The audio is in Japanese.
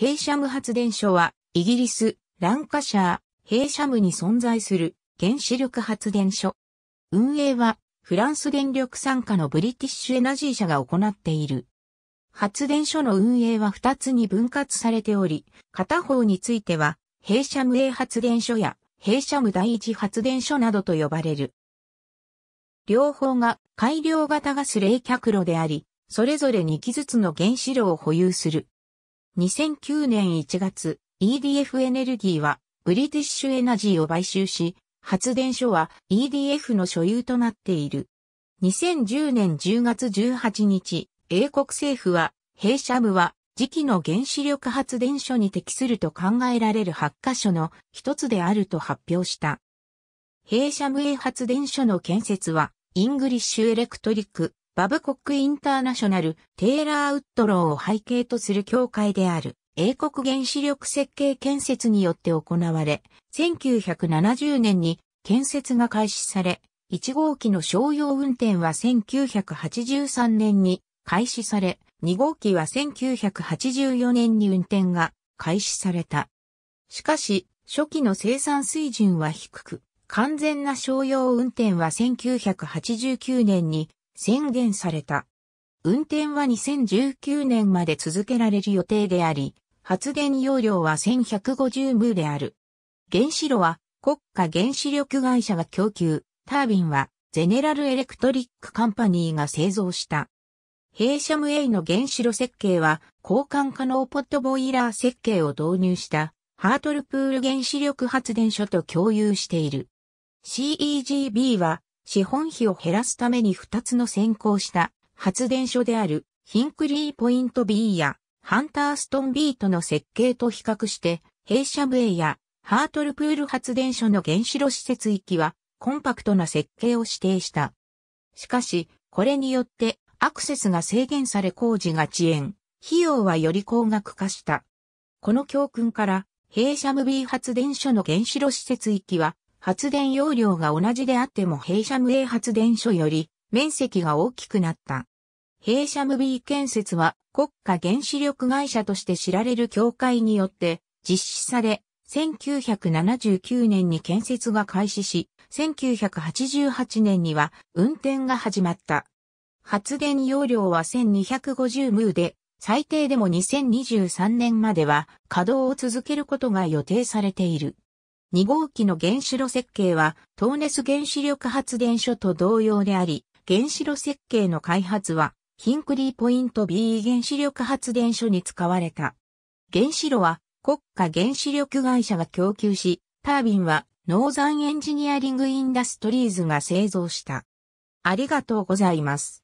ヘイシャム発電所は、イギリス、ランカシャー、ヘイシャムに存在する原子力発電所。運営は、フランス電力傘下のブリティッシュエナジー社が行っている。発電所の運営は2つに分割されており、片方については、ヘイシャム A 発電所や、ヘイシャム第一発電所などと呼ばれる。両方が改良型ガス冷却炉であり、それぞれ2基ずつの原子炉を保有する。2009年1月、EDF エネルギーは、ブリティッシュエナジーを買収し、発電所は EDF の所有となっている。2010年10月18日、英国政府は、弊社部は、時期の原子力発電所に適すると考えられる8カ所の一つであると発表した。弊社部英発電所の建設は、イングリッシュエレクトリックバブコックインターナショナル、テイラー・ウッドローを背景とする協会である、英国原子力設計建設によって行われ、1970年に建設が開始され、1号機の商用運転は1983年に開始され、2号機は1984年に運転が開始された。しかし、初期の生産水準は低く、完全な商用運転は1989年に宣言された。運転は2019年まで続けられる予定であり、発電容量は1150ムーである。原子炉は国家原子力会社が供給、タービンはゼネラルエレクトリックカンパニーが製造した。ヘシャムイの原子炉設計は交換可能ポットボイラー設計を導入したハートルプール原子力発電所と共有している。CEGB は資本費を減らすために2つの先行した発電所であるヒンクリーポイント B やハンターストン B との設計と比較して弊社部 A やハートルプール発電所の原子炉施設域はコンパクトな設計を指定した。しかし、これによってアクセスが制限され工事が遅延、費用はより高額化した。この教訓から、弊社ム B 発電所の原子炉施設域は発電容量が同じであっても弊社無 A 発電所より面積が大きくなった。弊社無 B 建設は国家原子力会社として知られる協会によって実施され、1979年に建設が開始し、1988年には運転が始まった。発電容量は1250ムーで、最低でも2023年までは稼働を続けることが予定されている。2号機の原子炉設計は、トーネス原子力発電所と同様であり、原子炉設計の開発は、ヒンクリーポイント B 原子力発電所に使われた。原子炉は国家原子力会社が供給し、タービンはノーザンエンジニアリングインダストリーズが製造した。ありがとうございます。